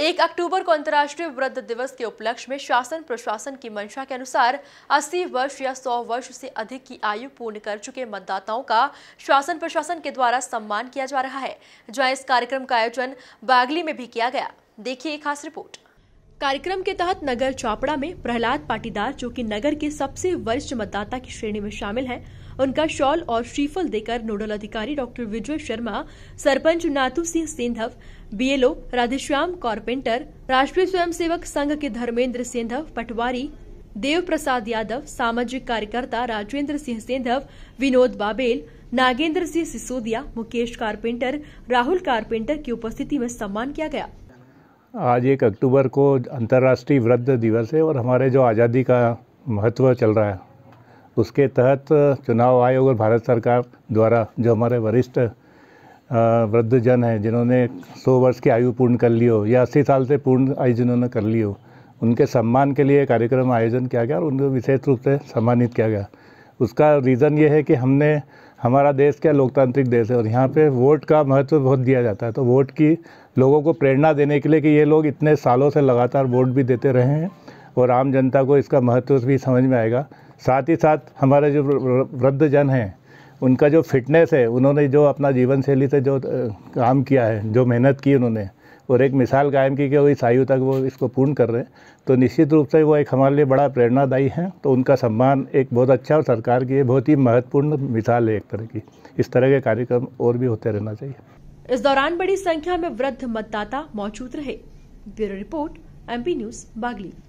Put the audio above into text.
एक अक्टूबर को अंतर्राष्ट्रीय वृद्ध दिवस के उपलक्ष्य में शासन प्रशासन की मंशा के अनुसार 80 वर्ष या 100 वर्ष से अधिक की आयु पूर्ण कर चुके मतदाताओं का शासन प्रशासन के द्वारा सम्मान किया जा रहा है जहां इस कार्यक्रम का आयोजन बागली में भी किया गया देखिए खास रिपोर्ट कार्यक्रम के तहत नगर चौपड़ा में प्रहलाद पाटीदार जो कि नगर के सबसे वरिष्ठ मतदाता की श्रेणी में शामिल हैं उनका शॉल और श्रीफल देकर नोडल अधिकारी doctor Vijay Sharma sarpanch Nathu Singh Sendhav BLO Radheshyam Carpenter Rashtriya Swayamsevak संघ के धर्मेंद्र सेंधव पटवारी देव प्रसाद यादव सामाजिक कार्यकर्ता राजेंद्र सिंह सेंधव विनोद बाबेल नागेंद्र सिंह सिसोदिया मुकेश कारपेंटर राहुल कारपेंटर की उपस्थिति में सम्मान किया गया आज एक अक्टूबर को अंतर्राष्ट्रीय वृद्ध दिवस है और हमारे जो आज़ादी का महत्व चल रहा है उसके तहत चुनाव आयोग और भारत सरकार द्वारा जो हमारे वरिष्ठ वृद्ध जन हैं जिन्होंने 100 वर्ष की आयु पूर्ण कर ली हो या 80 साल से पूर्ण आयु जिन्होंने कर ली हो उनके सम्मान के लिए कार्यक्रम आयोजन किया गया और उनको विशेष रूप से सम्मानित किया गया उसका रीज़न ये है कि हमने हमारा देश क्या लोकतांत्रिक देश है और यहाँ पे वोट का महत्व बहुत दिया जाता है तो वोट की लोगों को प्रेरणा देने के लिए कि ये लोग इतने सालों से लगातार वोट भी देते रहे हैं और आम जनता को इसका महत्व भी समझ में आएगा साथ ही साथ हमारे जो वृद्ध जन हैं उनका जो फिटनेस है उन्होंने जो अपना जीवन शैली से जो काम किया है जो मेहनत की उन्होंने और एक मिसाल कायम की कि वो इस आयु तक वो इसको पूर्ण कर रहे हैं तो निश्चित रूप से वो एक हमारे लिए बड़ा प्रेरणादायी हैं तो उनका सम्मान एक बहुत अच्छा और सरकार की बहुत ही महत्वपूर्ण मिसाल है एक तरह की इस तरह के कार्यक्रम और भी होते रहना चाहिए इस दौरान बड़ी संख्या में वृद्ध मतदाता मौजूद रहे bureau report MP news Bagli